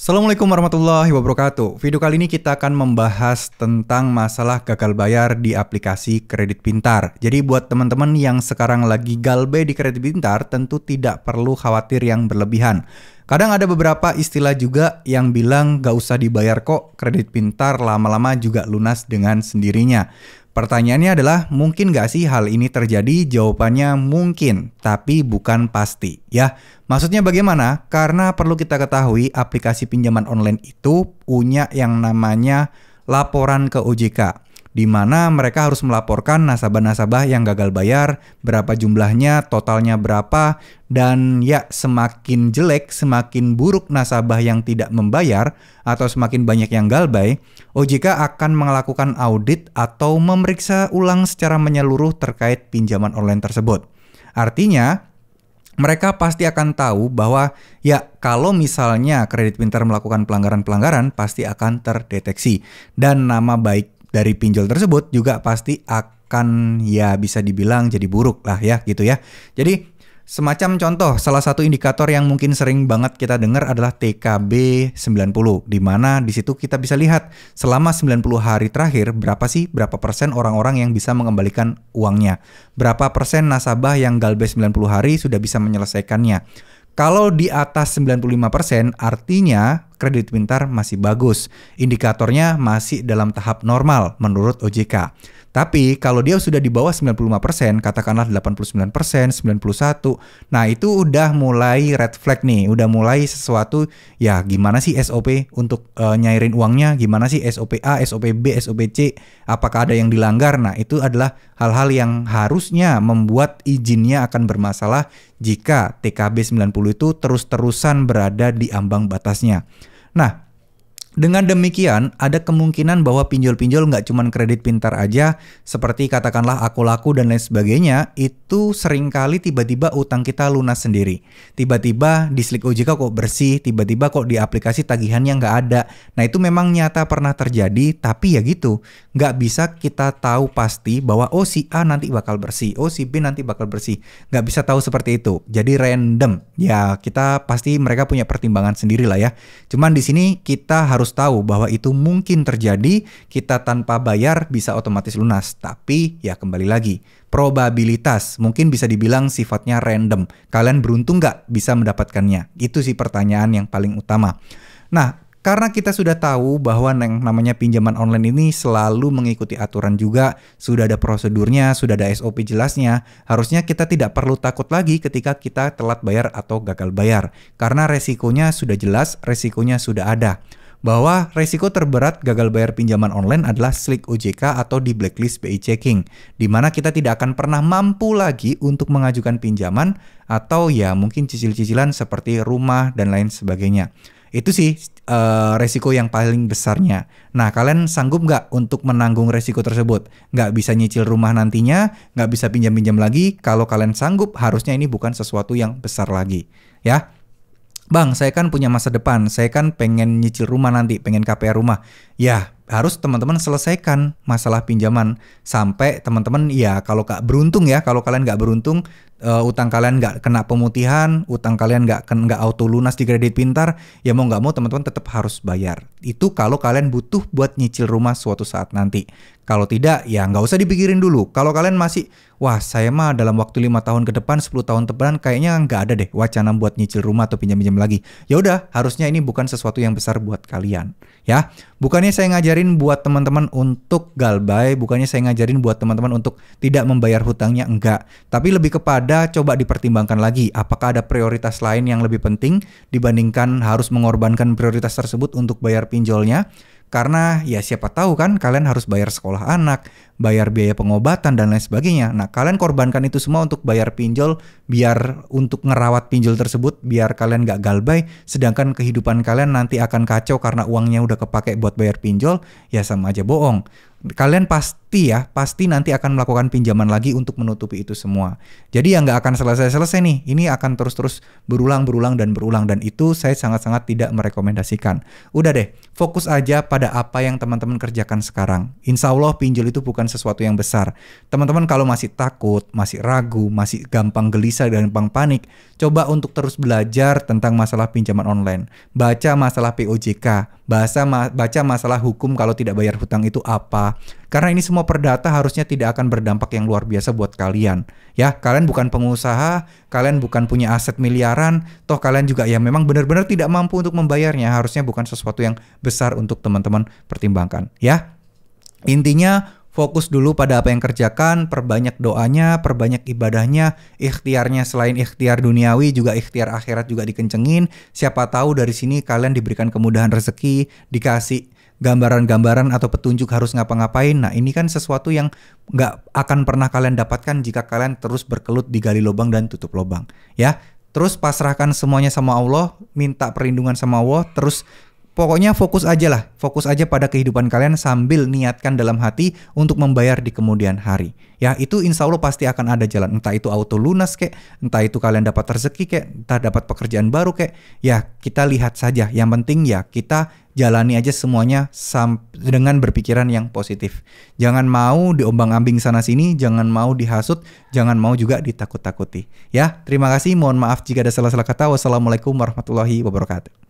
Assalamualaikum warahmatullahi wabarakatuh. Video kali ini kita akan membahas tentang masalah gagal bayar di aplikasi kredit pintar. Jadi buat teman-teman yang sekarang lagi galbe di kredit pintar tentu tidak perlu khawatir yang berlebihan. Kadang ada beberapa istilah juga yang bilang gak usah dibayar kok kredit pintar lama-lama juga lunas dengan sendirinya. Pertanyaannya adalah, mungkin gak sih hal ini terjadi? Jawabannya mungkin, tapi bukan pasti. Ya, maksudnya bagaimana? Karena perlu kita ketahui aplikasi pinjaman online itu punya yang namanya laporan ke OJK di mana mereka harus melaporkan nasabah-nasabah yang gagal bayar, berapa jumlahnya, totalnya berapa, dan ya semakin jelek, semakin buruk nasabah yang tidak membayar atau semakin banyak yang galbay, OJK akan melakukan audit atau memeriksa ulang secara menyeluruh terkait pinjaman online tersebut. Artinya, mereka pasti akan tahu bahwa ya kalau misalnya kredit pintar melakukan pelanggaran-pelanggaran pasti akan terdeteksi dan nama baik dari pinjol tersebut juga pasti akan ya bisa dibilang jadi buruk lah ya gitu ya. Jadi semacam contoh salah satu indikator yang mungkin sering banget kita dengar adalah TKB 90 di mana di situ kita bisa lihat selama 90 hari terakhir berapa sih berapa persen orang-orang yang bisa mengembalikan uangnya. Berapa persen nasabah yang galbe 90 hari sudah bisa menyelesaikannya kalau di atas 95% artinya kredit pintar masih bagus. Indikatornya masih dalam tahap normal menurut OJK. Tapi kalau dia sudah di bawah 95%, katakanlah 89%, 91, nah itu udah mulai red flag nih, udah mulai sesuatu ya gimana sih SOP untuk uh, nyairin uangnya, gimana sih SOP A, SOP B, SOP C, apakah ada yang dilanggar? Nah, itu adalah hal-hal yang harusnya membuat izinnya akan bermasalah jika TKB 90 itu terus-terusan berada di ambang batasnya. Nah, dengan demikian, ada kemungkinan bahwa pinjol-pinjol nggak cuma kredit pintar aja, seperti katakanlah aku laku dan lain sebagainya, itu seringkali tiba-tiba utang kita lunas sendiri. Tiba-tiba di slik OJK kok bersih, tiba-tiba kok di aplikasi tagihannya nggak ada. Nah itu memang nyata pernah terjadi, tapi ya gitu. Nggak bisa kita tahu pasti bahwa oh si A nanti bakal bersih, oh si B nanti bakal bersih. Nggak bisa tahu seperti itu. Jadi random. Ya kita pasti mereka punya pertimbangan sendiri lah ya. Cuman di sini kita harus harus tahu bahwa itu mungkin terjadi, kita tanpa bayar bisa otomatis lunas. Tapi ya kembali lagi, probabilitas mungkin bisa dibilang sifatnya random. Kalian beruntung nggak bisa mendapatkannya? Itu sih pertanyaan yang paling utama. Nah, karena kita sudah tahu bahwa yang namanya pinjaman online ini selalu mengikuti aturan juga, sudah ada prosedurnya, sudah ada SOP jelasnya, harusnya kita tidak perlu takut lagi ketika kita telat bayar atau gagal bayar. Karena resikonya sudah jelas, resikonya sudah ada bahwa resiko terberat gagal bayar pinjaman online adalah slick OJK atau di blacklist BI checking, di mana kita tidak akan pernah mampu lagi untuk mengajukan pinjaman atau ya mungkin cicil-cicilan seperti rumah dan lain sebagainya. Itu sih uh, resiko yang paling besarnya. Nah, kalian sanggup nggak untuk menanggung resiko tersebut? Nggak bisa nyicil rumah nantinya, nggak bisa pinjam-pinjam lagi. Kalau kalian sanggup, harusnya ini bukan sesuatu yang besar lagi. Ya, Bang, saya kan punya masa depan, saya kan pengen nyicil rumah nanti, pengen KPR rumah. Ya, harus teman-teman selesaikan masalah pinjaman sampai teman-teman ya kalau kak beruntung ya, kalau kalian gak beruntung uh, utang kalian nggak kena pemutihan, utang kalian nggak nggak auto lunas di kredit pintar, ya mau nggak mau teman-teman tetap harus bayar. Itu kalau kalian butuh buat nyicil rumah suatu saat nanti. Kalau tidak, ya nggak usah dipikirin dulu. Kalau kalian masih, wah saya mah dalam waktu lima tahun ke depan, 10 tahun ke depan, kayaknya nggak ada deh wacana buat nyicil rumah atau pinjam-pinjam lagi. Ya udah, harusnya ini bukan sesuatu yang besar buat kalian. Ya, bukannya saya ngajarin buat teman-teman untuk galbay, bukannya saya ngajarin buat teman-teman untuk tidak membayar hutangnya, enggak. Tapi lebih kepada ada coba dipertimbangkan lagi apakah ada prioritas lain yang lebih penting dibandingkan harus mengorbankan prioritas tersebut untuk bayar pinjolnya karena ya siapa tahu kan kalian harus bayar sekolah anak, bayar biaya pengobatan dan lain sebagainya. Nah, kalian korbankan itu semua untuk bayar pinjol biar untuk ngerawat pinjol tersebut biar kalian gak galbay sedangkan kehidupan kalian nanti akan kacau karena uangnya udah kepake buat bayar pinjol, ya sama aja bohong kalian pasti ya, pasti nanti akan melakukan pinjaman lagi untuk menutupi itu semua. Jadi yang nggak akan selesai-selesai nih, ini akan terus-terus berulang, berulang, dan berulang. Dan itu saya sangat-sangat tidak merekomendasikan. Udah deh, fokus aja pada apa yang teman-teman kerjakan sekarang. Insya Allah pinjol itu bukan sesuatu yang besar. Teman-teman kalau masih takut, masih ragu, masih gampang gelisah, dan gampang panik, coba untuk terus belajar tentang masalah pinjaman online. Baca masalah POJK, baca masalah hukum kalau tidak bayar hutang itu apa, karena ini semua perdata harusnya tidak akan berdampak yang luar biasa buat kalian. Ya, kalian bukan pengusaha, kalian bukan punya aset miliaran, toh kalian juga ya memang benar-benar tidak mampu untuk membayarnya. Harusnya bukan sesuatu yang besar untuk teman-teman pertimbangkan, ya. Intinya fokus dulu pada apa yang kerjakan, perbanyak doanya, perbanyak ibadahnya, ikhtiarnya selain ikhtiar duniawi juga ikhtiar akhirat juga dikencengin. Siapa tahu dari sini kalian diberikan kemudahan rezeki, dikasih gambaran-gambaran atau petunjuk harus ngapa-ngapain. Nah, ini kan sesuatu yang nggak akan pernah kalian dapatkan jika kalian terus berkelut di gali lubang dan tutup lubang. Ya, terus pasrahkan semuanya sama Allah, minta perlindungan sama Allah, terus pokoknya fokus aja lah, fokus aja pada kehidupan kalian sambil niatkan dalam hati untuk membayar di kemudian hari. Ya, itu insya Allah pasti akan ada jalan. Entah itu auto lunas kek, entah itu kalian dapat rezeki kek, entah dapat pekerjaan baru kek. Ya, kita lihat saja. Yang penting ya kita jalani aja semuanya dengan berpikiran yang positif. Jangan mau diombang-ambing sana-sini, jangan mau dihasut, jangan mau juga ditakut-takuti. Ya, terima kasih. Mohon maaf jika ada salah-salah kata. Wassalamualaikum warahmatullahi wabarakatuh.